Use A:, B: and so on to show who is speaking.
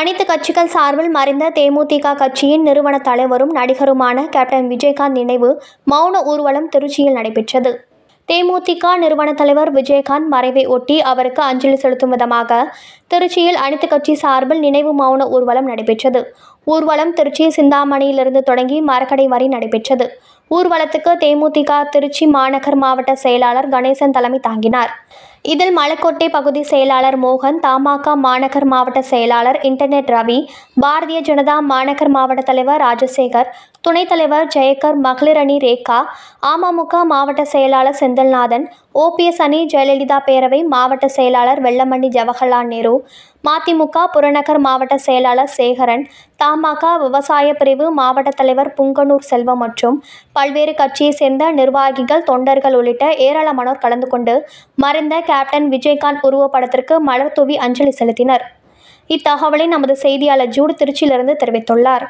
A: அனைத்து கட்சிகள் சார்பில் மறைந்த தேமுதிக கட்சியின் நிறுவன தலைவரும் நடிகருமான கேப்டன் விஜயகாந்த் நினைவு மௌன ஊர்வலம் திருச்சியில் நடைபெற்றது தேமுதிக நிறுவன தலைவர் விஜயகாந்த் மறைவை ஒட்டி அவருக்கு அஞ்சலி செலுத்தும் விதமாக திருச்சியில் அனைத்து கட்சி சார்பில் நினைவு மௌன ஊர்வலம் நடைபெற்றது ஊர்வலம் திருச்சி சிந்தாமணியிலிருந்து தொடங்கி மரக்கடை வரை நடைபெற்றது ஊர்வலத்துக்கு தேமுதிக திருச்சி மாநகர் மாவட்ட செயலாளர் கணேசன் தலைமை தாங்கினார் இதில் மலைக்கோட்டை பகுதி செயலாளர் மோகன் தமாக மாநகர் மாவட்ட செயலாளர் இன்டர்நெட் ரவி பாரதிய ஜனதா மாநகர் மாவட்ட தலைவர் ராஜசேகர் துணைத் தலைவர் ஜெயக்கர் மகளிர் அணி ரேகா அமமுக மாவட்ட செயலாளர் செந்தல்நாதன் ஓபிஎஸ் அணி ஜெயலலிதா பேரவை மாவட்ட செயலாளர் வெள்ளமணி ஜவஹர்லால் நேரு மதிமுக புறநகர் மாவட்ட செயலாளர் சேகரன் தமாக விவசாய பிரிவு மாவட்ட தலைவர் புங்கனூர் செல்வம் மற்றும் பல்வேறு கட்சியை சேர்ந்த நிர்வாகிகள் தொண்டர்கள் உள்ளிட்ட ஏராளமானோர் கலந்து கொண்டு மறைந்த கேப்டன் விஜயகாந்த் உருவப்படத்திற்கு மலர் தூவி அஞ்சலி செலுத்தினர் இத்தகவலை நமது செய்தியாளர் ஜூடு திருச்சியிலிருந்து தெரிவித்துள்ளார்